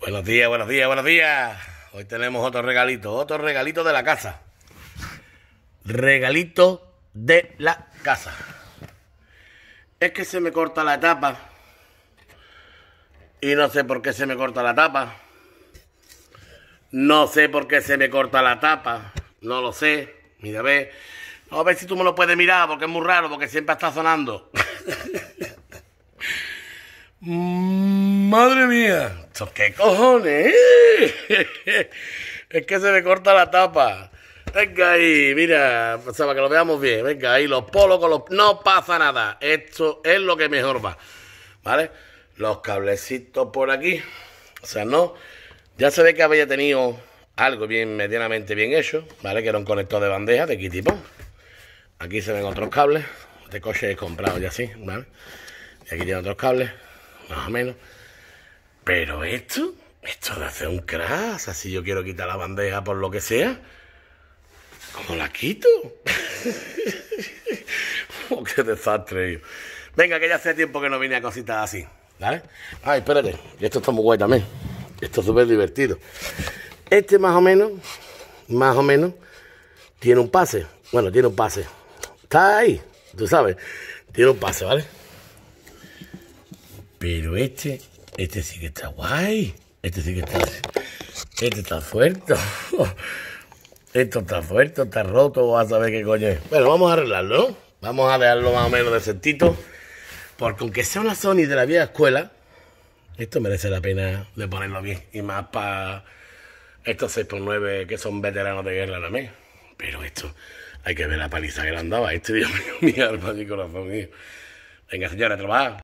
Buenos días, buenos días, buenos días. Hoy tenemos otro regalito, otro regalito de la casa. Regalito de la casa. Es que se me corta la tapa. Y no sé por qué se me corta la tapa. No sé por qué se me corta la tapa. No lo sé. Mira, ve. A ver si tú me lo puedes mirar porque es muy raro, porque siempre está sonando. Madre mía, que ¿Qué cojones? es que se me corta la tapa. Venga ahí, mira, pues, para que lo veamos bien. Venga ahí, los polos con los... No pasa nada. Esto es lo que mejor va. ¿Vale? Los cablecitos por aquí. O sea, no. Ya se ve que había tenido algo bien medianamente bien hecho. ¿Vale? Que era un conector de bandeja de aquí tipo. Aquí se ven otros cables. de este coche he comprado ya así, ¿vale? Y aquí tiene otros cables, más o menos. Pero esto, esto de hacer un crash, así yo quiero quitar la bandeja por lo que sea, ¿cómo la quito? Oh, ¡Qué desastre! Venga, que ya hace tiempo que no vine a cositas así, ¿vale? Ay, ah, espérate, esto está muy guay también. Esto es súper divertido. Este más o menos, más o menos, tiene un pase. Bueno, tiene un pase. Está ahí, tú sabes. Tiene un pase, ¿vale? Pero este este sí que está guay. Este sí que está. Este está fuerte, Esto está fuerte, está roto, vas a saber qué coño es. Bueno, vamos a arreglarlo, Vamos a dejarlo más o menos de decentito. Porque aunque sea una Sony de la vieja escuela, esto merece la pena de ponerlo bien. Y más para estos 6x9 que son veteranos de guerra la Pero esto, hay que ver la paliza que le andaba. Este, Dios mío, mi alma, mi corazón mío. Venga, señora, a trabajar.